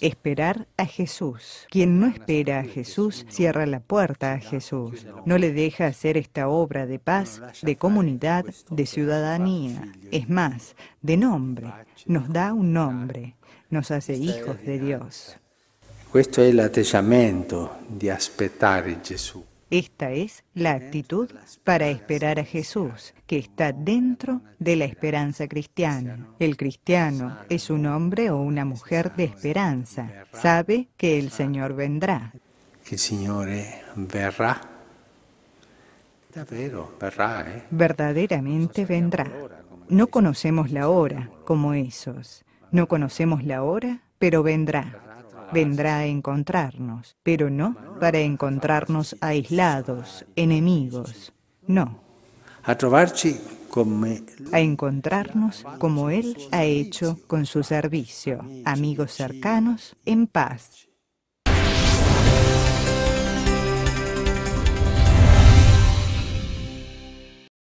Esperar a Jesús. Quien no espera a Jesús cierra la puerta a Jesús. No le deja hacer esta obra de paz, de comunidad, de ciudadanía. Es más, de nombre. Nos da un nombre. Nos hace hijos de Dios. el de esperar a Jesús. Esta es la actitud para esperar a Jesús, que está dentro de la esperanza cristiana. El cristiano es un hombre o una mujer de esperanza. Sabe que el Señor vendrá. Que el Señor eh, verrá. Eh. Verdaderamente vendrá. No conocemos la hora como esos. No conocemos la hora, pero vendrá vendrá a encontrarnos, pero no para encontrarnos aislados, enemigos, no. A encontrarnos como Él ha hecho con su servicio, amigos cercanos, en paz,